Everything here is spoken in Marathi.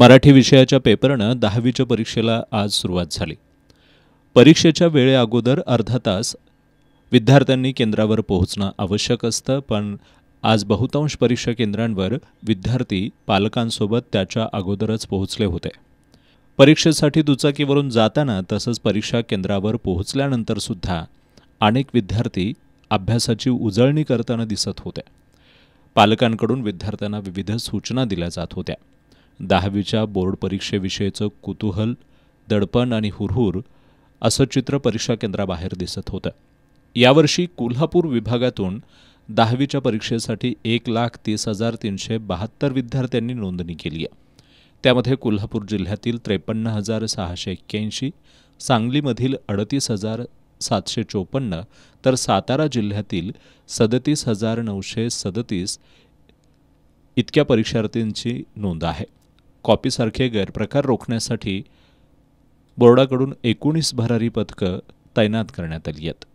मराठी विषयाच्या पेपरनं दहावीच्या परीक्षेला आज सुरुवात झाली परीक्षेच्या वेळेअगोदर अर्धा तास विद्यार्थ्यांनी केंद्रावर पोहोचणं आवश्यक असतं पण आज बहुतांश परीक्षा केंद्रांवर विद्यार्थी पालकांसोबत त्याच्या अगोदरच पोहोचले होते परीक्षेसाठी दुचाकीवरून जाताना तसंच परीक्षा केंद्रावर पोहोचल्यानंतरसुद्धा अनेक विद्यार्थी अभ्यासाची उजळणी करताना दिसत होत्या पालकांकडून विद्यार्थ्यांना विविध सूचना दिल्या जात होत्या दहावीच्या बोर्ड परीक्षेविषयीचं कुतूहल दडपण आणि हुरहुर असं चित्र परीक्षा केंद्राबाहेर दिसत होतं यावर्षी कोल्हापूर विभागातून दहावीच्या परीक्षेसाठी एक लाख तीस हजार तीनशे बहात्तर विद्यार्थ्यांनी नोंदणी केली आहे त्यामध्ये कोल्हापूर जिल्ह्यातील त्रेपन्न हजार सहाशे एक्क्याऐंशी सांगलीमधील अडतीस हजार सातशे चोपन्न तर सातारा जिल्ह्यातील सदतीस हजार नऊशे सदतीस इतक्या परीक्षार्थींची नोंद आहे कॉपीसारखे गैरप्रकार रोखण्यासाठी बोर्डाकडून एकोणीस भरारी पथकं तैनात करण्यात आली आहेत